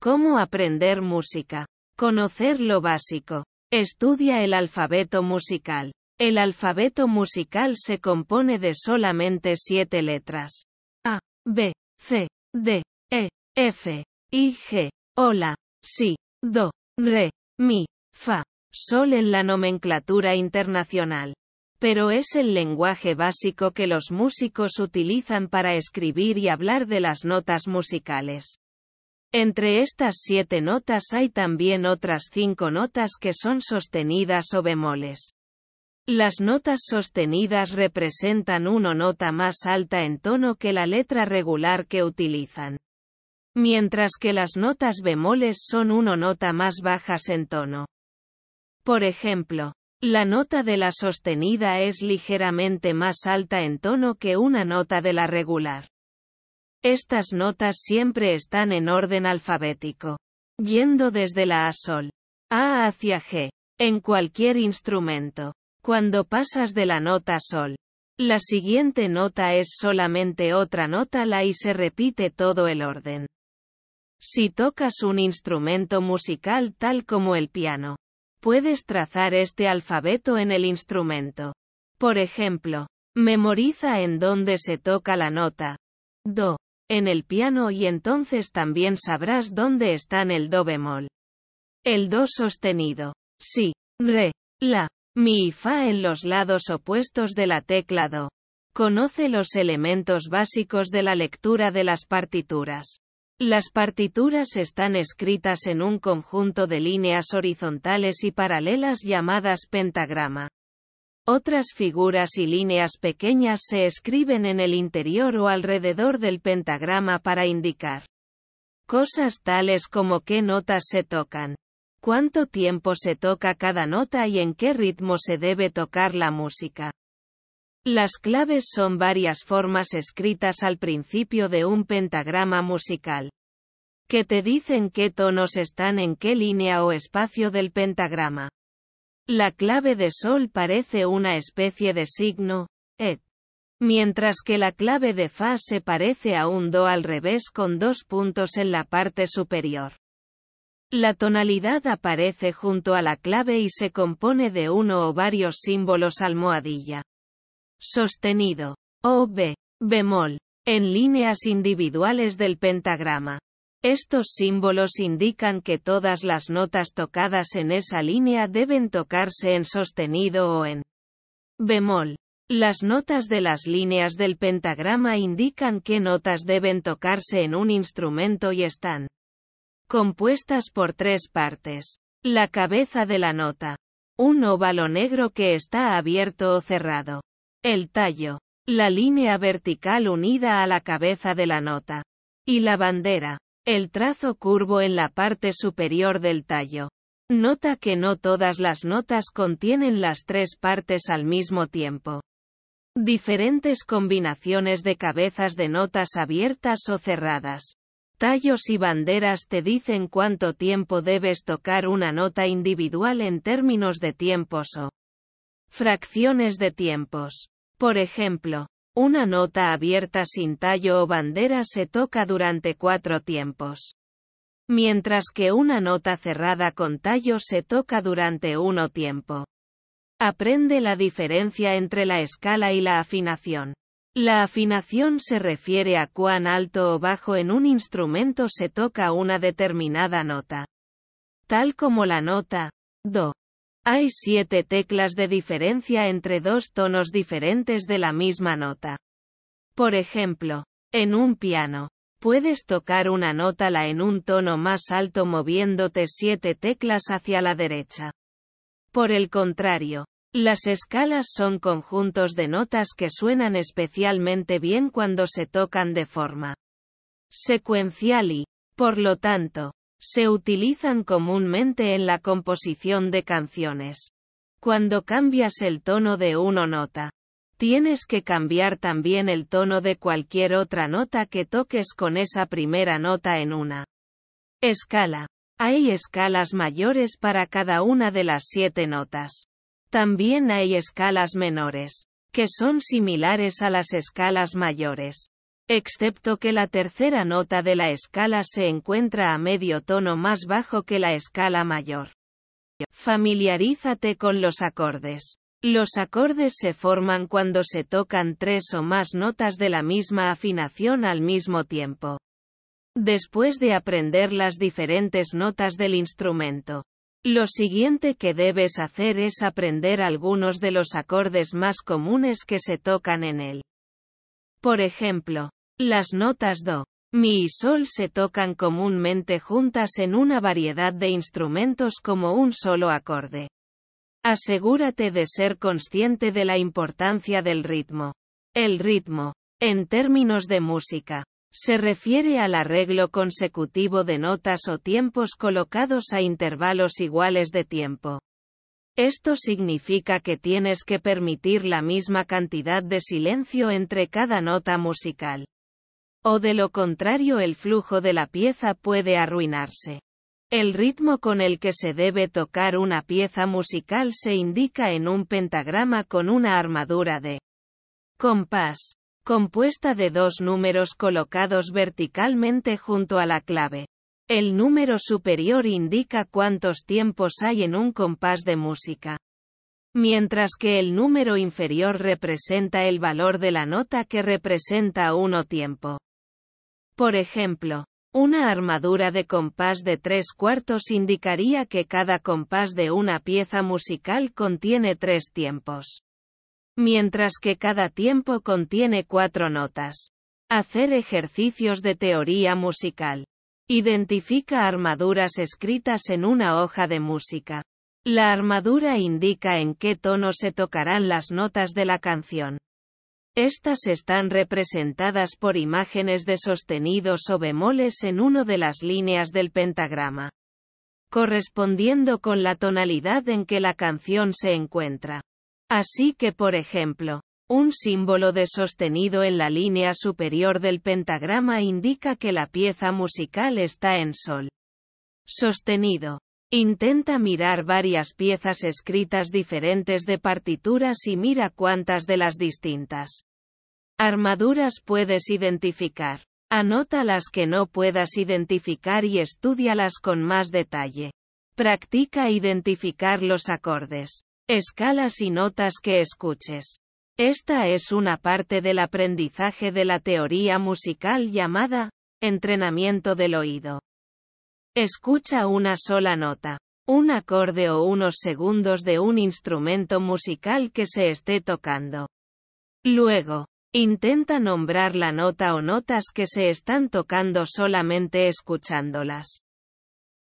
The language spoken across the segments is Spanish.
Cómo aprender música. Conocer lo básico. Estudia el alfabeto musical. El alfabeto musical se compone de solamente siete letras. A, B, C, D, E, F, I, G, hola, Si, Do, Re, Mi, Fa, Sol en la nomenclatura internacional. Pero es el lenguaje básico que los músicos utilizan para escribir y hablar de las notas musicales. Entre estas siete notas hay también otras cinco notas que son sostenidas o bemoles. Las notas sostenidas representan una nota más alta en tono que la letra regular que utilizan. Mientras que las notas bemoles son una nota más bajas en tono. Por ejemplo, la nota de la sostenida es ligeramente más alta en tono que una nota de la regular. Estas notas siempre están en orden alfabético. Yendo desde la A sol. A hacia G. En cualquier instrumento. Cuando pasas de la nota sol. La siguiente nota es solamente otra nota la y se repite todo el orden. Si tocas un instrumento musical tal como el piano, puedes trazar este alfabeto en el instrumento. Por ejemplo, memoriza en dónde se toca la nota. Do en el piano y entonces también sabrás dónde están el do bemol. El do sostenido. Si, re, la, mi y fa en los lados opuestos de la tecla do. Conoce los elementos básicos de la lectura de las partituras. Las partituras están escritas en un conjunto de líneas horizontales y paralelas llamadas pentagrama. Otras figuras y líneas pequeñas se escriben en el interior o alrededor del pentagrama para indicar cosas tales como qué notas se tocan, cuánto tiempo se toca cada nota y en qué ritmo se debe tocar la música. Las claves son varias formas escritas al principio de un pentagrama musical, que te dicen qué tonos están en qué línea o espacio del pentagrama. La clave de Sol parece una especie de signo, et, mientras que la clave de Fa se parece a un Do al revés con dos puntos en la parte superior. La tonalidad aparece junto a la clave y se compone de uno o varios símbolos almohadilla. Sostenido. O B. Bemol. En líneas individuales del pentagrama. Estos símbolos indican que todas las notas tocadas en esa línea deben tocarse en sostenido o en bemol. Las notas de las líneas del pentagrama indican qué notas deben tocarse en un instrumento y están compuestas por tres partes. La cabeza de la nota. Un óvalo negro que está abierto o cerrado. El tallo. La línea vertical unida a la cabeza de la nota. Y la bandera. El trazo curvo en la parte superior del tallo. Nota que no todas las notas contienen las tres partes al mismo tiempo. Diferentes combinaciones de cabezas de notas abiertas o cerradas. Tallos y banderas te dicen cuánto tiempo debes tocar una nota individual en términos de tiempos o fracciones de tiempos. Por ejemplo, una nota abierta sin tallo o bandera se toca durante cuatro tiempos. Mientras que una nota cerrada con tallo se toca durante uno tiempo. Aprende la diferencia entre la escala y la afinación. La afinación se refiere a cuán alto o bajo en un instrumento se toca una determinada nota. Tal como la nota, do, hay siete teclas de diferencia entre dos tonos diferentes de la misma nota. Por ejemplo, en un piano, puedes tocar una nota la en un tono más alto moviéndote siete teclas hacia la derecha. Por el contrario, las escalas son conjuntos de notas que suenan especialmente bien cuando se tocan de forma secuencial y, por lo tanto, se utilizan comúnmente en la composición de canciones. Cuando cambias el tono de una nota, tienes que cambiar también el tono de cualquier otra nota que toques con esa primera nota en una escala. Hay escalas mayores para cada una de las siete notas. También hay escalas menores, que son similares a las escalas mayores excepto que la tercera nota de la escala se encuentra a medio tono más bajo que la escala mayor. Familiarízate con los acordes. Los acordes se forman cuando se tocan tres o más notas de la misma afinación al mismo tiempo. Después de aprender las diferentes notas del instrumento, lo siguiente que debes hacer es aprender algunos de los acordes más comunes que se tocan en él. Por ejemplo, las notas do, mi y sol se tocan comúnmente juntas en una variedad de instrumentos como un solo acorde. Asegúrate de ser consciente de la importancia del ritmo. El ritmo, en términos de música, se refiere al arreglo consecutivo de notas o tiempos colocados a intervalos iguales de tiempo. Esto significa que tienes que permitir la misma cantidad de silencio entre cada nota musical o de lo contrario el flujo de la pieza puede arruinarse. El ritmo con el que se debe tocar una pieza musical se indica en un pentagrama con una armadura de compás, compuesta de dos números colocados verticalmente junto a la clave. El número superior indica cuántos tiempos hay en un compás de música mientras que el número inferior representa el valor de la nota que representa uno tiempo. Por ejemplo, una armadura de compás de tres cuartos indicaría que cada compás de una pieza musical contiene tres tiempos. Mientras que cada tiempo contiene cuatro notas. Hacer ejercicios de teoría musical. Identifica armaduras escritas en una hoja de música. La armadura indica en qué tono se tocarán las notas de la canción. Estas están representadas por imágenes de sostenidos o bemoles en uno de las líneas del pentagrama, correspondiendo con la tonalidad en que la canción se encuentra. Así que, por ejemplo, un símbolo de sostenido en la línea superior del pentagrama indica que la pieza musical está en sol. Sostenido. Intenta mirar varias piezas escritas diferentes de partituras y mira cuántas de las distintas Armaduras puedes identificar. Anota las que no puedas identificar y estudialas con más detalle. Practica identificar los acordes, escalas y notas que escuches. Esta es una parte del aprendizaje de la teoría musical llamada entrenamiento del oído. Escucha una sola nota, un acorde o unos segundos de un instrumento musical que se esté tocando. Luego, Intenta nombrar la nota o notas que se están tocando solamente escuchándolas.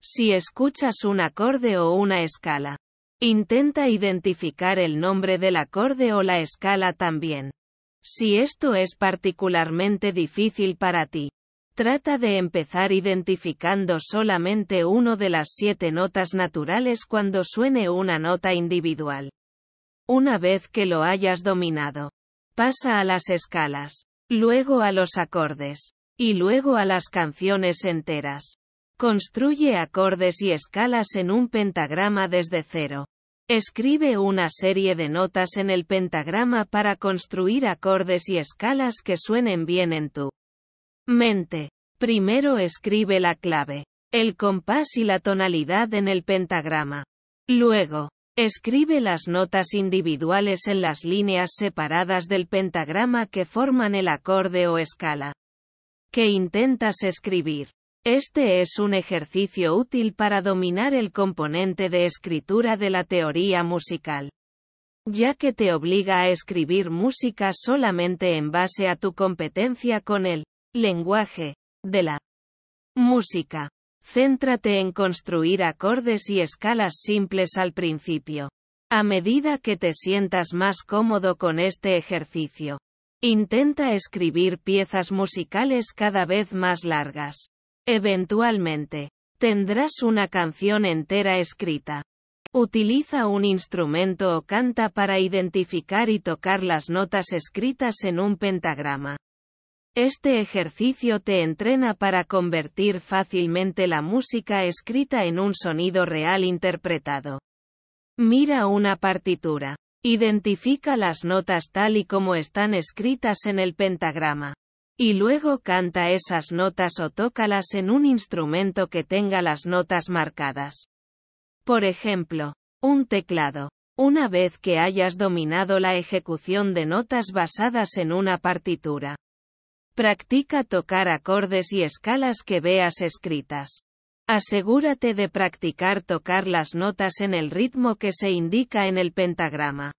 Si escuchas un acorde o una escala, intenta identificar el nombre del acorde o la escala también. Si esto es particularmente difícil para ti, trata de empezar identificando solamente uno de las siete notas naturales cuando suene una nota individual. Una vez que lo hayas dominado, Pasa a las escalas, luego a los acordes, y luego a las canciones enteras. Construye acordes y escalas en un pentagrama desde cero. Escribe una serie de notas en el pentagrama para construir acordes y escalas que suenen bien en tu mente. Primero escribe la clave, el compás y la tonalidad en el pentagrama. Luego, Escribe las notas individuales en las líneas separadas del pentagrama que forman el acorde o escala que intentas escribir. Este es un ejercicio útil para dominar el componente de escritura de la teoría musical, ya que te obliga a escribir música solamente en base a tu competencia con el lenguaje de la música. Céntrate en construir acordes y escalas simples al principio. A medida que te sientas más cómodo con este ejercicio, intenta escribir piezas musicales cada vez más largas. Eventualmente, tendrás una canción entera escrita. Utiliza un instrumento o canta para identificar y tocar las notas escritas en un pentagrama. Este ejercicio te entrena para convertir fácilmente la música escrita en un sonido real interpretado. Mira una partitura. Identifica las notas tal y como están escritas en el pentagrama. Y luego canta esas notas o tócalas en un instrumento que tenga las notas marcadas. Por ejemplo, un teclado. Una vez que hayas dominado la ejecución de notas basadas en una partitura, Practica tocar acordes y escalas que veas escritas. Asegúrate de practicar tocar las notas en el ritmo que se indica en el pentagrama.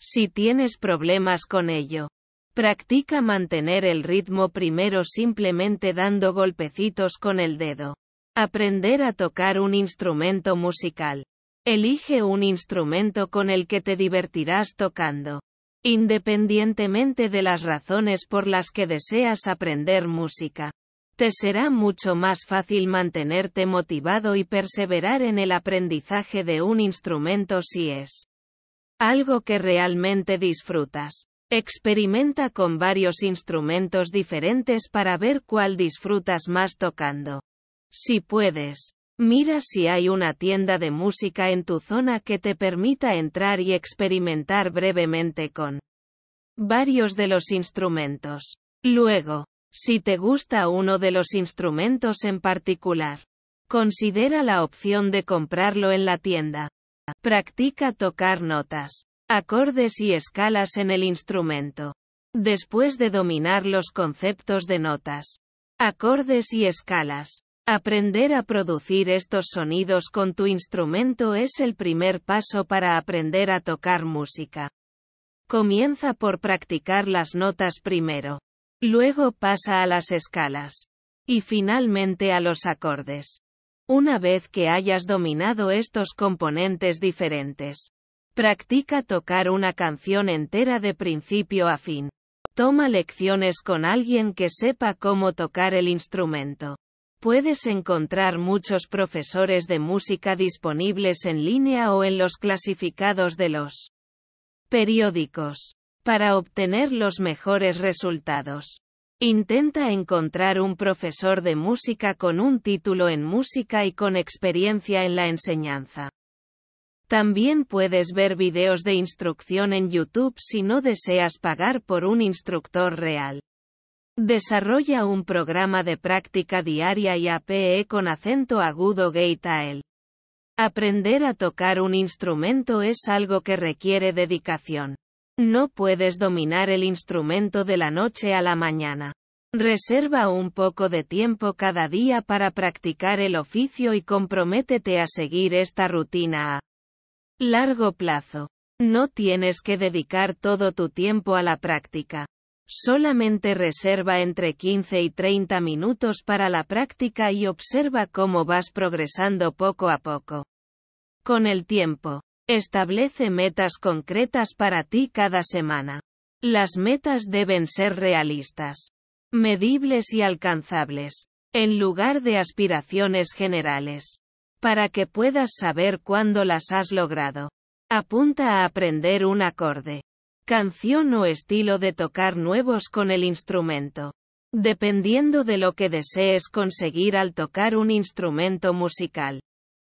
Si tienes problemas con ello, practica mantener el ritmo primero simplemente dando golpecitos con el dedo. Aprender a tocar un instrumento musical. Elige un instrumento con el que te divertirás tocando. Independientemente de las razones por las que deseas aprender música, te será mucho más fácil mantenerte motivado y perseverar en el aprendizaje de un instrumento si es algo que realmente disfrutas. Experimenta con varios instrumentos diferentes para ver cuál disfrutas más tocando. Si puedes, Mira si hay una tienda de música en tu zona que te permita entrar y experimentar brevemente con varios de los instrumentos. Luego, si te gusta uno de los instrumentos en particular, considera la opción de comprarlo en la tienda. Practica tocar notas, acordes y escalas en el instrumento. Después de dominar los conceptos de notas, acordes y escalas, Aprender a producir estos sonidos con tu instrumento es el primer paso para aprender a tocar música. Comienza por practicar las notas primero. Luego pasa a las escalas. Y finalmente a los acordes. Una vez que hayas dominado estos componentes diferentes, practica tocar una canción entera de principio a fin. Toma lecciones con alguien que sepa cómo tocar el instrumento. Puedes encontrar muchos profesores de música disponibles en línea o en los clasificados de los periódicos. Para obtener los mejores resultados, intenta encontrar un profesor de música con un título en música y con experiencia en la enseñanza. También puedes ver videos de instrucción en YouTube si no deseas pagar por un instructor real. Desarrolla un programa de práctica diaria y APE con acento agudo gaitael. Aprender a tocar un instrumento es algo que requiere dedicación. No puedes dominar el instrumento de la noche a la mañana. Reserva un poco de tiempo cada día para practicar el oficio y comprométete a seguir esta rutina a largo plazo. No tienes que dedicar todo tu tiempo a la práctica. Solamente reserva entre 15 y 30 minutos para la práctica y observa cómo vas progresando poco a poco. Con el tiempo, establece metas concretas para ti cada semana. Las metas deben ser realistas, medibles y alcanzables, en lugar de aspiraciones generales. Para que puedas saber cuándo las has logrado. Apunta a aprender un acorde canción o estilo de tocar nuevos con el instrumento. Dependiendo de lo que desees conseguir al tocar un instrumento musical.